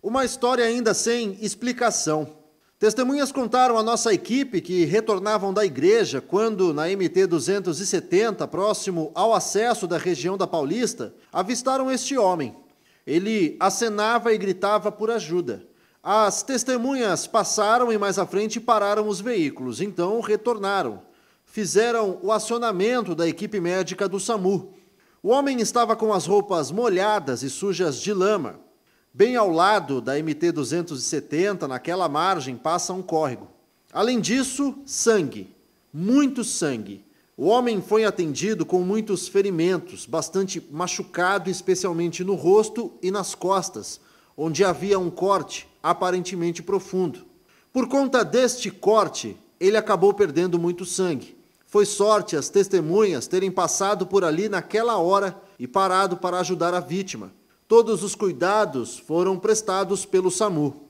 Uma história ainda sem explicação. Testemunhas contaram à nossa equipe que retornavam da igreja quando, na MT 270, próximo ao acesso da região da Paulista, avistaram este homem. Ele acenava e gritava por ajuda. As testemunhas passaram e mais à frente pararam os veículos, então retornaram. Fizeram o acionamento da equipe médica do SAMU. O homem estava com as roupas molhadas e sujas de lama. Bem ao lado da MT 270, naquela margem, passa um córrego. Além disso, sangue, muito sangue. O homem foi atendido com muitos ferimentos, bastante machucado, especialmente no rosto e nas costas, onde havia um corte aparentemente profundo. Por conta deste corte, ele acabou perdendo muito sangue. Foi sorte as testemunhas terem passado por ali naquela hora e parado para ajudar a vítima. Todos os cuidados foram prestados pelo SAMU.